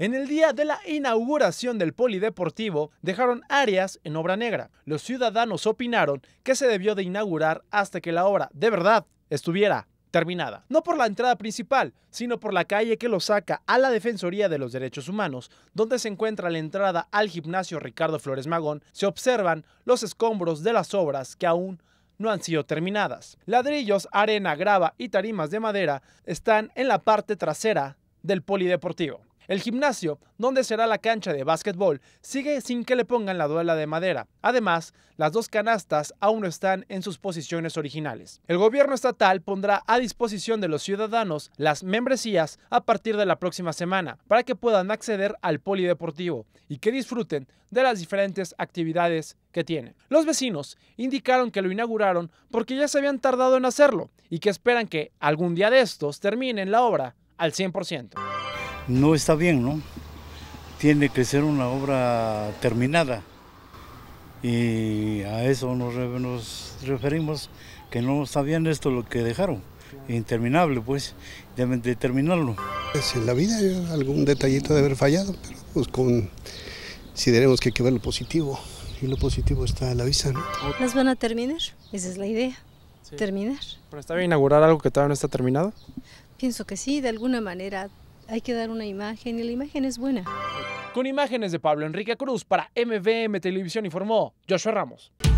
En el día de la inauguración del polideportivo, dejaron áreas en obra negra. Los ciudadanos opinaron que se debió de inaugurar hasta que la obra de verdad estuviera terminada. No por la entrada principal, sino por la calle que lo saca a la Defensoría de los Derechos Humanos, donde se encuentra la entrada al gimnasio Ricardo Flores Magón, se observan los escombros de las obras que aún no han sido terminadas. Ladrillos, arena, grava y tarimas de madera están en la parte trasera del polideportivo. El gimnasio, donde será la cancha de básquetbol, sigue sin que le pongan la duela de madera. Además, las dos canastas aún no están en sus posiciones originales. El gobierno estatal pondrá a disposición de los ciudadanos las membresías a partir de la próxima semana para que puedan acceder al polideportivo y que disfruten de las diferentes actividades que tienen. Los vecinos indicaron que lo inauguraron porque ya se habían tardado en hacerlo y que esperan que algún día de estos terminen la obra al 100% no está bien, ¿no? Tiene que ser una obra terminada. Y a eso nos, referimos, que no está bien esto lo que dejaron. Interminable, pues, deben de terminarlo. Es pues, en la vida algún detallito de haber fallado, pero pues consideremos que hay que ver lo positivo. Y lo positivo está en la visa, ¿no? Las van a terminar, esa es la idea, terminar. ¿Pero está bien inaugurar algo que todavía no está terminado? Pienso que sí, de alguna manera hay que dar una imagen y la imagen es buena. Con imágenes de Pablo Enrique Cruz para MVM Televisión informó Joshua Ramos.